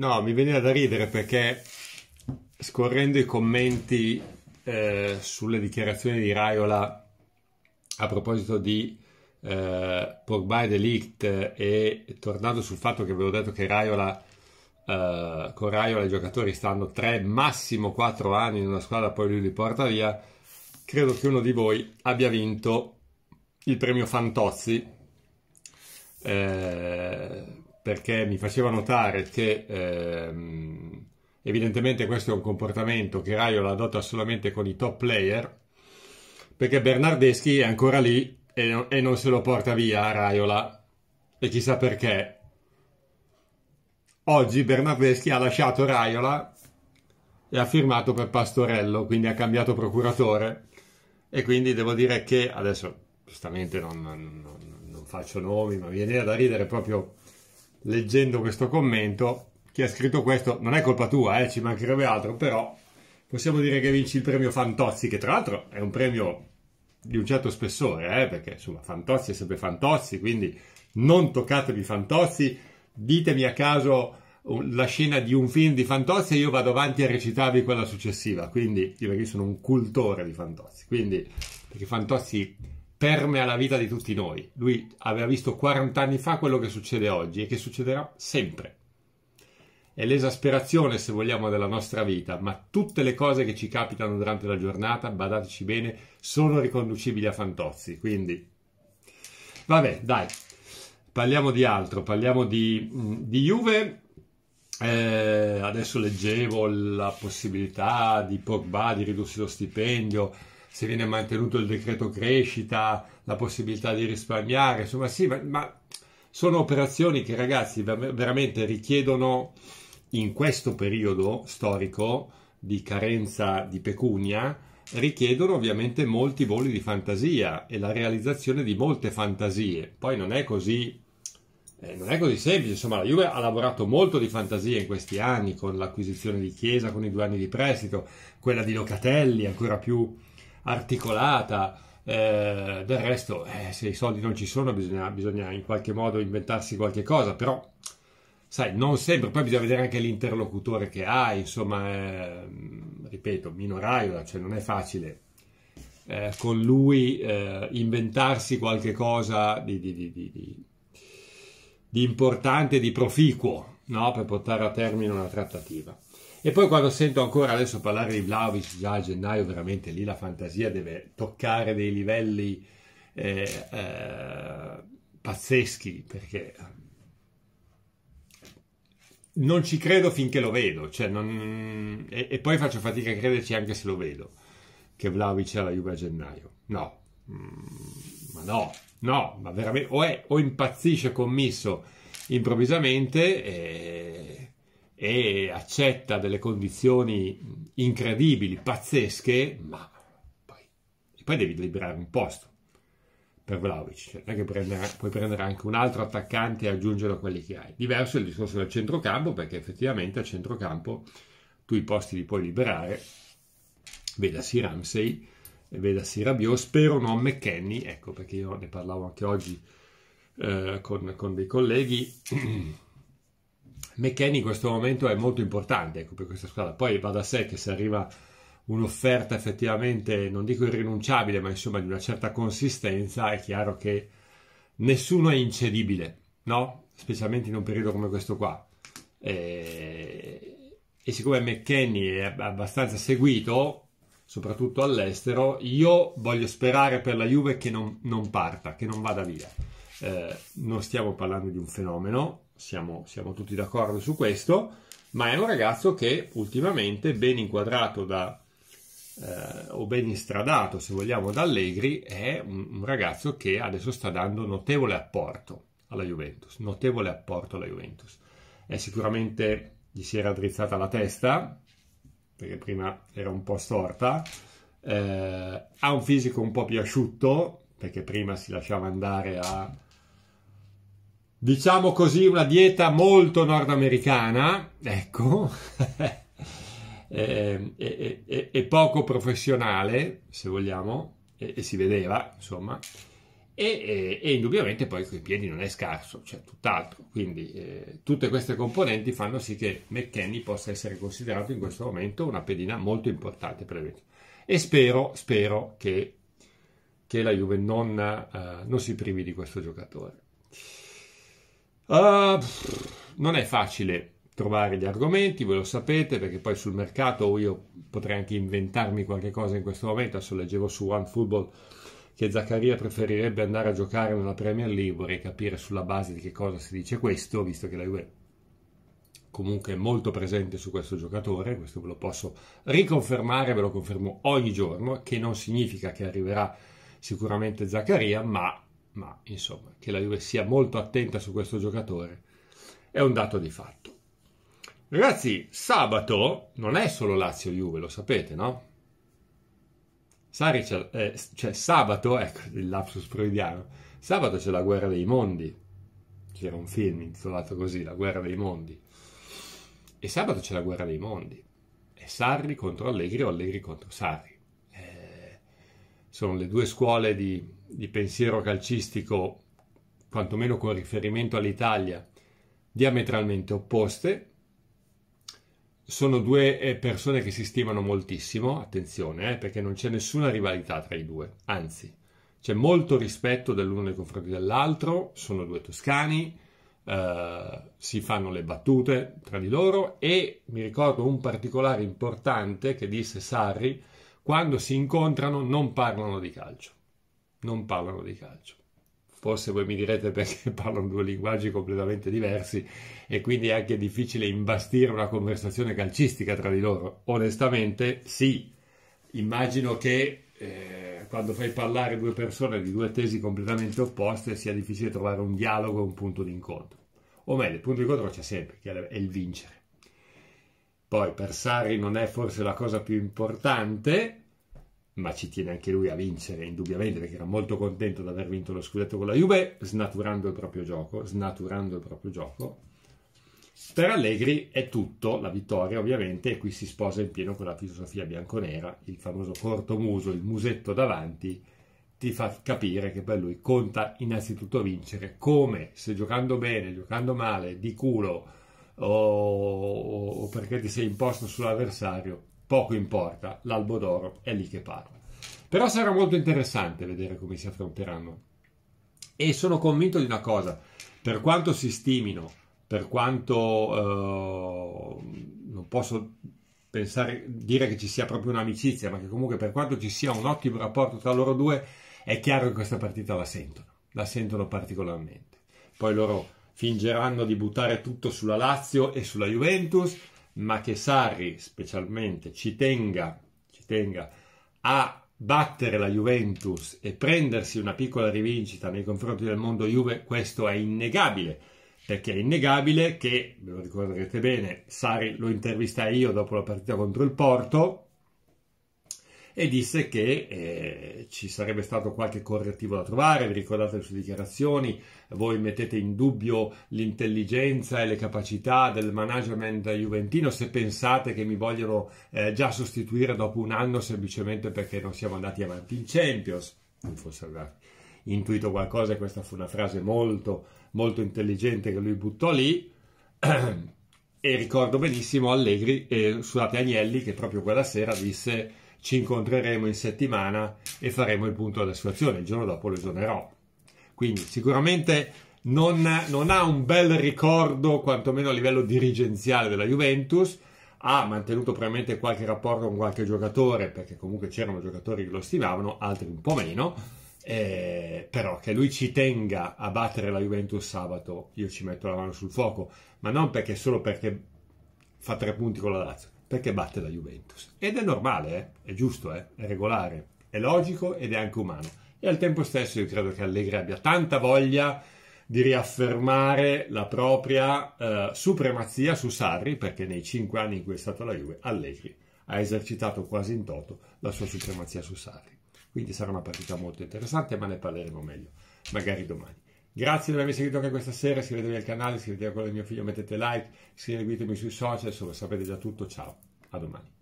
No, mi veniva da ridere perché scorrendo i commenti eh, sulle dichiarazioni di Raiola a proposito di eh, Pogba e Delict eh, e tornando sul fatto che avevo detto che Raiola, eh, con Raiola i giocatori stanno 3, massimo 4 anni in una squadra, poi lui li porta via, credo che uno di voi abbia vinto il premio Fantozzi. Eh, perché mi faceva notare che ehm, evidentemente questo è un comportamento che Raiola adotta solamente con i top player, perché Bernardeschi è ancora lì e, non, e non se lo porta via Raiola, e chissà perché. Oggi Bernardeschi ha lasciato Raiola e ha firmato per Pastorello, quindi ha cambiato procuratore, e quindi devo dire che adesso, giustamente non, non, non faccio nomi, ma viene da ridere proprio leggendo questo commento chi ha scritto questo non è colpa tua, eh, ci mancherebbe altro, però possiamo dire che vinci il premio Fantozzi, che tra l'altro è un premio di un certo spessore, eh, perché insomma Fantozzi è sempre Fantozzi, quindi non toccatevi Fantozzi, ditemi a caso la scena di un film di Fantozzi e io vado avanti a recitarvi quella successiva, quindi io perché sono un cultore di Fantozzi, quindi perché Fantozzi permea la vita di tutti noi. Lui aveva visto 40 anni fa quello che succede oggi e che succederà sempre. È l'esasperazione, se vogliamo, della nostra vita, ma tutte le cose che ci capitano durante la giornata, badateci bene, sono riconducibili a fantozzi. Quindi, vabbè, dai, parliamo di altro, parliamo di, mm, di Juve. Eh, adesso leggevo la possibilità di Pogba di ridursi lo stipendio se viene mantenuto il decreto crescita, la possibilità di risparmiare, insomma sì, ma, ma sono operazioni che ragazzi veramente richiedono in questo periodo storico di carenza di pecunia, richiedono ovviamente molti voli di fantasia e la realizzazione di molte fantasie. Poi non è così eh, non è così semplice, insomma la Juve ha lavorato molto di fantasia in questi anni con l'acquisizione di Chiesa, con i due anni di prestito, quella di Locatelli ancora più articolata. Eh, del resto, eh, se i soldi non ci sono, bisogna, bisogna, in qualche modo inventarsi qualche cosa, però sai, non sempre, poi bisogna vedere anche l'interlocutore che hai, insomma, eh, ripeto, Mino cioè non è facile eh, con lui eh, inventarsi qualche cosa di, di, di, di importante, di proficuo, no? per portare a termine una trattativa. E poi quando sento ancora adesso parlare di Vlaovic già a gennaio, veramente lì la fantasia deve toccare dei livelli eh, eh, pazzeschi, perché eh, non ci credo finché lo vedo, cioè non... e, e, poi faccio fatica a crederci anche se lo vedo, che Vlaovic è alla Juve a gennaio. No, mm, ma no, no, ma veramente o, è, o impazzisce commisso improvvisamente e e accetta delle condizioni incredibili, pazzesche, ma poi, poi devi liberare un posto per Vlaovic, cioè, non è che prendere, puoi prendere anche un altro attaccante e aggiungerlo a quelli che hai. Diverso è il discorso del centrocampo, perché effettivamente a centrocampo tu i posti li puoi liberare, vedasi Ramsey, vedasi Rabiot, spero non McKenny, ecco perché io ne parlavo anche oggi eh, con, con dei colleghi. McKenny in questo momento è molto importante ecco, per questa squadra. Poi va da sé che se arriva un'offerta effettivamente, non dico irrinunciabile, ma insomma di una certa consistenza, è chiaro che nessuno è incedibile, no? Specialmente in un periodo come questo qua. E, e siccome McKenny è abbastanza seguito, soprattutto all'estero, io voglio sperare per la Juve che non, non parta, che non vada via. Eh, non stiamo parlando di un fenomeno, siamo, siamo tutti d'accordo su questo, ma è un ragazzo che ultimamente, ben inquadrato da, eh, o ben instradato, se vogliamo, da Allegri, è un, un ragazzo che adesso sta dando notevole apporto alla Juventus, notevole apporto alla Juventus. È sicuramente gli si era drizzata la testa, perché prima era un po' storta, eh, ha un fisico un po' più asciutto, perché prima si lasciava andare a diciamo così, una dieta molto nordamericana, ecco, e, e, e, e, poco professionale, se vogliamo, e, si vedeva, insomma, e, indubbiamente poi con i piedi non è scarso, cioè tutt'altro. Quindi eh, tutte queste componenti fanno sì che McKenny possa essere considerato in questo momento una pedina molto importante per l'evento. E spero, spero che, che, la Juve non, eh, non si privi di questo giocatore. Uh, pff, non è facile trovare gli argomenti, voi lo sapete, perché poi sul mercato io potrei anche inventarmi qualche cosa in questo momento. Adesso leggevo su OneFootball che Zaccaria preferirebbe andare a giocare nella Premier League. Vorrei capire sulla base di che cosa si dice questo, visto che la Juve comunque è molto presente su questo giocatore, questo ve lo posso riconfermare, ve lo confermo ogni giorno, che non significa che arriverà sicuramente Zaccaria, ma ma insomma che la Juve sia molto attenta su questo giocatore è un dato di fatto. Ragazzi, sabato non è solo Lazio-Juve, lo sapete, no? Sari c'è, eh, cioè sabato, ecco il lapsus freudiano, sabato c'è la guerra dei mondi, c'era un film intitolato così, La guerra dei mondi, e sabato c'è la guerra dei mondi, è Sarri contro Allegri o Allegri contro Sarri sono le due scuole di, di pensiero calcistico, quantomeno con riferimento all'Italia, diametralmente opposte. Sono due eh, persone che si stimano moltissimo, attenzione, eh, perché non c'è nessuna rivalità tra i due, anzi, c'è molto rispetto dell'uno nei confronti dell'altro, sono due toscani, eh, si fanno le battute tra di loro e mi ricordo un particolare importante che disse Sarri quando si incontrano non parlano di calcio. Non parlano di calcio. Forse voi mi direte perché parlano due linguaggi completamente diversi e quindi è anche difficile imbastire una conversazione calcistica tra di loro. Onestamente, sì, immagino che eh, quando fai parlare due persone di due tesi completamente opposte sia difficile trovare un dialogo, un punto d'incontro. O meglio, il punto d'incontro c'è sempre, che è il vincere poi per Sari non è forse la cosa più importante, ma ci tiene anche lui a vincere, indubbiamente, perché era molto contento di aver vinto lo scudetto con la Juve, snaturando il proprio gioco, snaturando il proprio gioco. Per Allegri è tutto, la vittoria ovviamente, e qui si sposa in pieno con la filosofia bianconera, il famoso corto muso, il musetto davanti, ti fa capire che per lui conta innanzitutto vincere, come se giocando bene, giocando male, di culo, o, o perché ti sei imposto sull'avversario, poco importa, l'albo d'oro è lì che parla. Però sarà molto interessante vedere come si affronteranno. E sono convinto di una cosa, per quanto si stimino, per quanto eh, non posso pensare, dire che ci sia proprio un'amicizia, ma che comunque per quanto ci sia un ottimo rapporto tra loro due, è chiaro che questa partita la sentono, la sentono particolarmente. Poi loro fingeranno di buttare tutto sulla Lazio e sulla Juventus, ma che Sarri specialmente ci tenga, ci tenga a battere la Juventus e prendersi una piccola rivincita nei confronti del mondo Juve, questo è innegabile, perché è innegabile che, ve lo ricorderete bene, Sari lo intervistai io dopo la partita contro il Porto, e disse che eh, ci sarebbe stato qualche correttivo da trovare, vi ricordate le sue dichiarazioni, voi mettete in dubbio l'intelligenza e le capacità del management juventino se pensate che mi vogliono eh, già sostituire dopo un anno semplicemente perché non siamo andati avanti in Champions, non fosse aveva intuito qualcosa e questa fu una frase molto molto intelligente che lui buttò lì. e ricordo benissimo Allegri, eh, scusate Agnelli, che proprio quella sera disse ci incontreremo in settimana e faremo il punto della situazione. Il giorno dopo lo esonerò. Quindi sicuramente non, non, ha un bel ricordo, quantomeno a livello dirigenziale della Juventus. Ha mantenuto probabilmente qualche rapporto con qualche giocatore, perché comunque c'erano giocatori che lo stimavano, altri un po' meno. Eh, però che lui ci tenga a battere la Juventus sabato, io ci metto la mano sul fuoco, ma non perché solo perché fa tre punti con la Lazio, perché batte la Juventus. Ed è normale, eh? è giusto, eh? è regolare, è logico ed è anche umano. E al tempo stesso io credo che Allegri abbia tanta voglia di riaffermare la propria eh, supremazia su Sarri, perché nei cinque anni in cui è stato la Juve, Allegri ha esercitato quasi in toto la sua supremazia su Sarri. Quindi sarà una partita molto interessante, ma ne parleremo meglio, magari domani. Grazie di avermi seguito anche questa sera, iscrivetevi al canale, iscrivetevi a quello del mio figlio, mettete like, seguitemi sui social, insomma sapete già tutto, ciao, a domani.